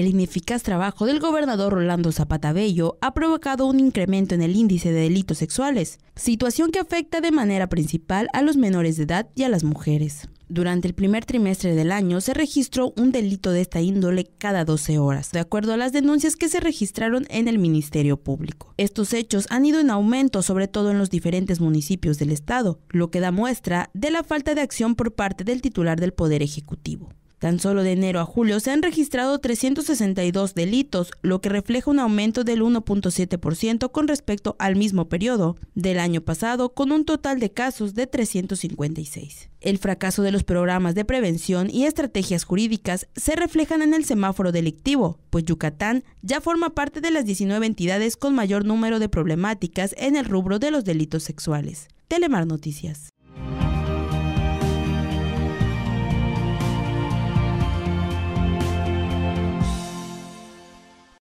El ineficaz trabajo del gobernador Rolando Zapata ha provocado un incremento en el índice de delitos sexuales, situación que afecta de manera principal a los menores de edad y a las mujeres. Durante el primer trimestre del año se registró un delito de esta índole cada 12 horas, de acuerdo a las denuncias que se registraron en el Ministerio Público. Estos hechos han ido en aumento, sobre todo en los diferentes municipios del Estado, lo que da muestra de la falta de acción por parte del titular del Poder Ejecutivo. Tan solo de enero a julio se han registrado 362 delitos, lo que refleja un aumento del 1.7% con respecto al mismo periodo del año pasado, con un total de casos de 356. El fracaso de los programas de prevención y estrategias jurídicas se reflejan en el semáforo delictivo, pues Yucatán ya forma parte de las 19 entidades con mayor número de problemáticas en el rubro de los delitos sexuales. Telemar Noticias.